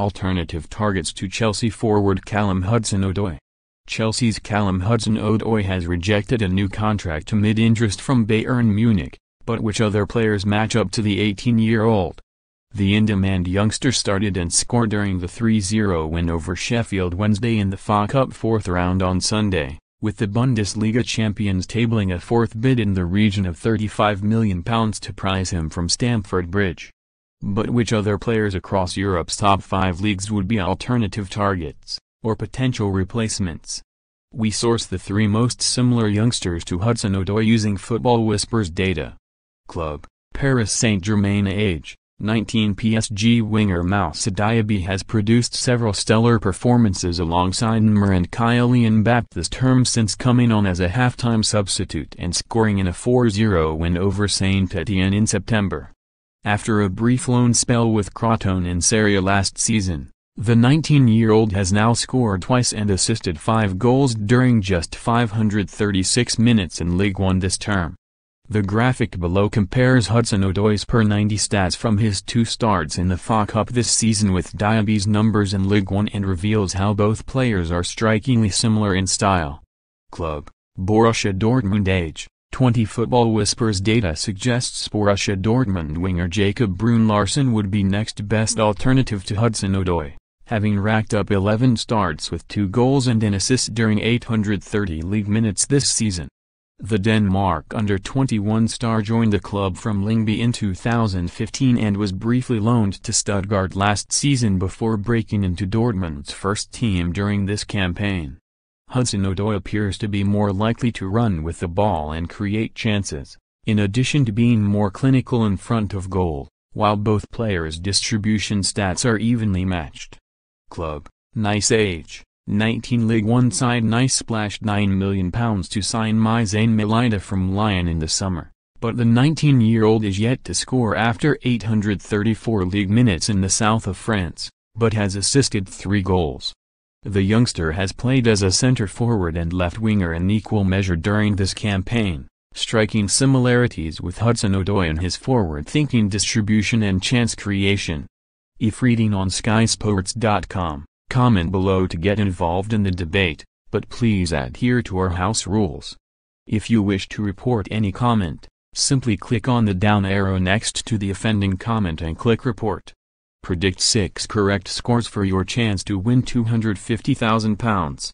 Alternative targets to Chelsea forward Callum Hudson-Odoi. Chelsea's Callum Hudson-Odoi has rejected a new contract amid interest from Bayern Munich, but which other players match up to the 18-year-old? The in-demand youngster started and scored during the 3-0 win over Sheffield Wednesday in the FA Cup fourth round on Sunday, with the Bundesliga champions tabling a fourth bid in the region of £35 million to prize him from Stamford Bridge but which other players across Europe's top five leagues would be alternative targets, or potential replacements. We source the three most similar youngsters to Hudson Odoi using Football Whispers data. Club, Paris Saint-Germain age, 19 PSG winger Moussa Diaby has produced several stellar performances alongside Neymar and Kylian Mbappe this term since coming on as a halftime substitute and scoring in a 4-0 win over Saint-Etienne in September. After a brief loan spell with Crotone in Serie last season, the 19-year-old has now scored twice and assisted five goals during just 536 minutes in League One this term. The graphic below compares Hudson Odoi's per 90 stats from his two starts in the FA Cup this season with Diaby's numbers in League One and reveals how both players are strikingly similar in style. Club, Borussia Dortmund age, 20 Football Whispers data suggests Borussia Dortmund winger Jacob Brun Larsen would be next best alternative to Hudson Odoi, having racked up 11 starts with two goals and an assist during 830 league minutes this season. The Denmark under-21 star joined the club from Lingby in 2015 and was briefly loaned to Stuttgart last season before breaking into Dortmund's first team during this campaign. Hudson Odoi appears to be more likely to run with the ball and create chances, in addition to being more clinical in front of goal, while both players' distribution stats are evenly matched. Club, nice age, 19 League One side Nice splashed £9 million to sign Mizane Melida from Lyon in the summer, but the 19-year-old is yet to score after 834 league minutes in the south of France, but has assisted three goals. The youngster has played as a center forward and left winger in equal measure during this campaign, striking similarities with Hudson Odoi in his forward-thinking distribution and chance creation. If reading on skysports.com, comment below to get involved in the debate, but please adhere to our house rules. If you wish to report any comment, simply click on the down arrow next to the offending comment and click report. Predict 6 correct scores for your chance to win £250,000.